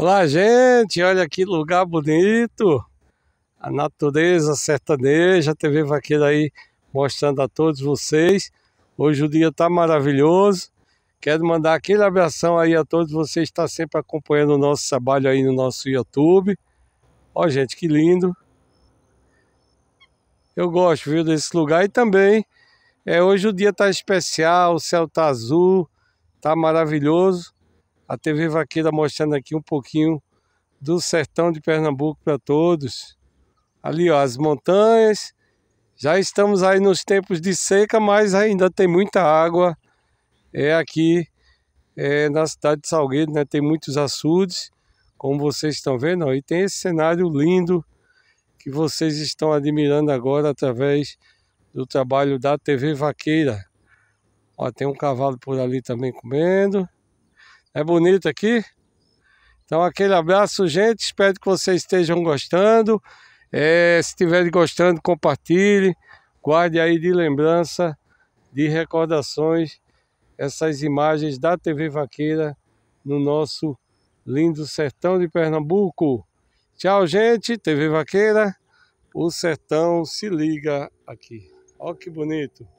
Olá, gente! Olha que lugar bonito! A natureza sertaneja, a TV Vaqueira aí mostrando a todos vocês. Hoje o dia tá maravilhoso. Quero mandar aquele abração aí a todos vocês que estão tá sempre acompanhando o nosso trabalho aí no nosso YouTube. Ó, gente, que lindo! Eu gosto, viu, desse lugar e também é, hoje o dia tá especial, o céu tá azul, tá maravilhoso a TV Vaqueira mostrando aqui um pouquinho do sertão de Pernambuco para todos. Ali, ó, as montanhas. Já estamos aí nos tempos de seca, mas ainda tem muita água. É aqui é, na cidade de Salgueiro, né? Tem muitos açudes, como vocês estão vendo. Ó, e tem esse cenário lindo que vocês estão admirando agora através do trabalho da TV Vaqueira. Ó, tem um cavalo por ali também comendo. É bonito aqui. Então, aquele abraço, gente. Espero que vocês estejam gostando. É, se estiverem gostando, compartilhe. Guarde aí de lembrança, de recordações, essas imagens da TV Vaqueira no nosso lindo sertão de Pernambuco. Tchau, gente. TV Vaqueira. O sertão se liga aqui. Olha que bonito.